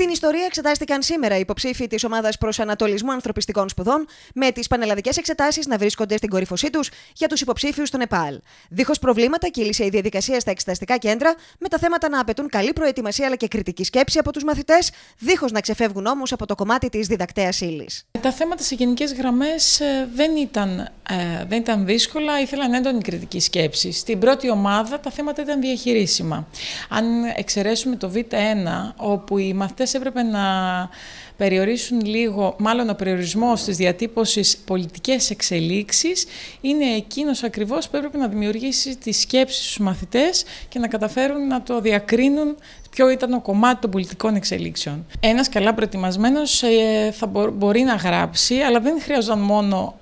Στην ιστορία εξετάστηκαν σήμερα οι υποψήφοι της ομάδας Προσανατολισμού Ανθρωπιστικών Σπουδών, με τις πανελλαδικές εξετάσεις να βρίσκονται στην κορυφωσή τους για τους υποψήφιους στο Νεπάλ. Δίχως προβλήματα κύλησε η διαδικασία στα εξεταστικά κέντρα, με τα θέματα να απαιτούν καλή προετοιμασία αλλά και κριτική σκέψη από τους μαθητές, δίχως να ξεφεύγουν όμως από το κομμάτι της διδακτέας ύλης. Τα θέματα σε γενικές γραμμές ε, δεν ήταν, ε, δεν ήταν δύσκολα, ήθελαν έντονη κριτική σκέψη. Στην πρώτη ομάδα τα θέματα ήταν διαχειρίσιμα. Αν εξαιρέσουμε το Β1, όπου οι μαθητές έπρεπε να περιορίσουν λίγο, μάλλον ο περιορισμός της διατύπωσης πολιτικές εξελίξεις είναι εκείνος ακριβώς που έπρεπε να δημιουργήσει τη σκέψη στους μαθητές και να καταφέρουν να το διακρίνουν ποιο ήταν το κομμάτι των πολιτικών εξελίξεων. Ένας καλά προετοιμασμένος ε, θα μπορεί να γράψει, αλλά δεν χρειαζόταν μόνο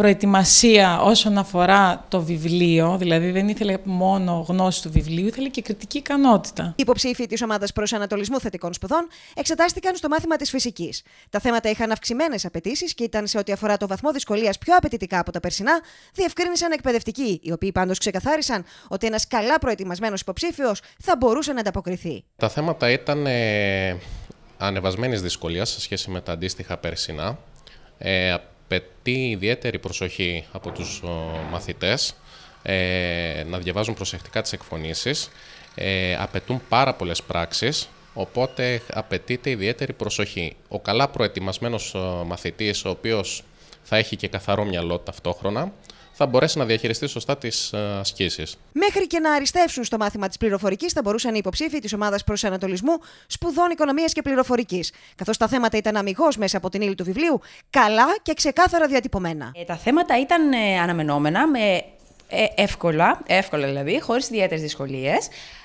προετοιμασία όσον αφορά το βιβλίο, δηλαδή δεν ήθελε μόνο γνώση του βιβλίου, ήθελε και κριτική ικανότητα. Οι υποψήφοι της ομάδας προσανατολισμού θετικών σπουδών εξετάστηκαν στο μάθημα της φυσικής. Τα θέματα είχαν αυξημένες απαιτήσεις και ήταν σε ό,τι αφορά το βαθμό δυσκολίας πιο απαιτητικά από τα περσινά, διευκρίνησαν εκπαιδευτικοί, οι οποίοι πάντως ξεκαθάρισαν ότι ένας καλά προετοιμασμένος υποψήφιος θα μπορούσε να ανταποκριθεί. Τα θέματα ήταν ε, ανεβασμένης δυσκολίας σε σχέση με τα αντίστοιχα περσινά. Ε, απαιτεί ιδιαίτερη προσοχή από τους μαθητές ε, να διαβάζουν προσεκτικά τις εκφωνήσεις, ε, απαιτούν πάρα πολλές πράξεις, οπότε απαιτείται ιδιαίτερη προσοχή. Ο καλά προετοιμασμένος μαθητής, ο οποίος θα έχει και καθαρό μυαλό ταυτόχρονα, θα μπορέσει να διαχειριστεί σωστά τις ε, ασκήσεις. Μέχρι και να αριστεύσουν στο μάθημα της πληροφορικής, θα μπορούσαν οι υποψήφοι της ομάδας προσανατολισμού σπουδών οικονομίας και πληροφορικής. Καθώς τα θέματα ήταν αμυγός μέσα από την ύλη του βιβλίου, καλά και ξεκάθαρα διατυπωμένα. Ε, τα θέματα ήταν ε, αναμενόμενα, με ε, εύκολα, εύκολα δηλαδή, χωρίς ιδιαίτερες δυσκολίες.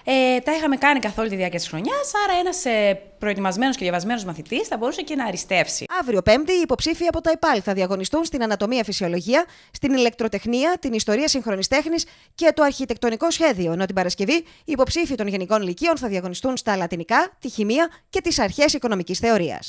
Ε, τα είχαμε κάνει καθ' όλη τη διάρκεια της χρονιάς, άρα ένας ε, προετοιμασμένος και διαβασμένος μαθητής θα μπορούσε και να αριστεύσει. Αύριο Πέμπτη, οι υποψήφοι από τα ΕΠΑΛ θα διαγωνιστούν στην Ανατομία Φυσιολογία, στην Ηλεκτροτεχνία, την Ιστορία Σύγχρονη και το Αρχιτεκτονικό Σχέδιο. Ενώ την Παρασκευή, οι υποψήφοι των Γενικών Λυκείων θα διαγωνιστούν στα Λατινικά, τη Χημεία και τις Αρχές Οικονομικής Θεωρίας.